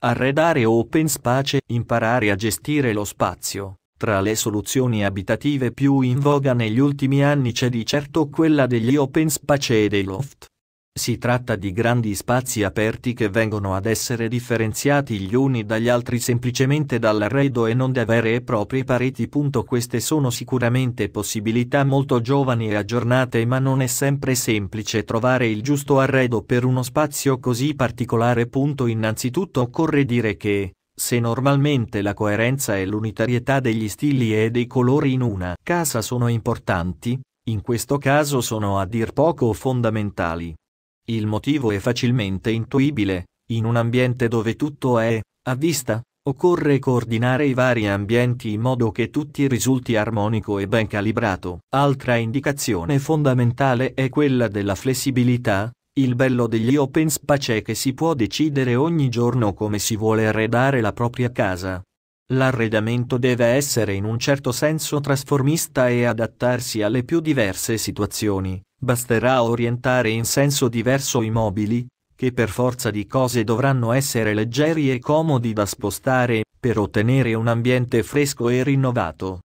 Arredare open space, imparare a gestire lo spazio. Tra le soluzioni abitative più in voga negli ultimi anni c'è di certo quella degli open space e dei loft. Si tratta di grandi spazi aperti che vengono ad essere differenziati gli uni dagli altri semplicemente dall'arredo e non da vere e proprie pareti. Punto. Queste sono sicuramente possibilità molto giovani e aggiornate ma non è sempre semplice trovare il giusto arredo per uno spazio così particolare. Punto. Innanzitutto occorre dire che, se normalmente la coerenza e l'unitarietà degli stili e dei colori in una casa sono importanti, in questo caso sono a dir poco fondamentali il motivo è facilmente intuibile, in un ambiente dove tutto è, a vista, occorre coordinare i vari ambienti in modo che tutti risulti armonico e ben calibrato. Altra indicazione fondamentale è quella della flessibilità, il bello degli open space è che si può decidere ogni giorno come si vuole arredare la propria casa. L'arredamento deve essere in un certo senso trasformista e adattarsi alle più diverse situazioni. Basterà orientare in senso diverso i mobili, che per forza di cose dovranno essere leggeri e comodi da spostare, per ottenere un ambiente fresco e rinnovato.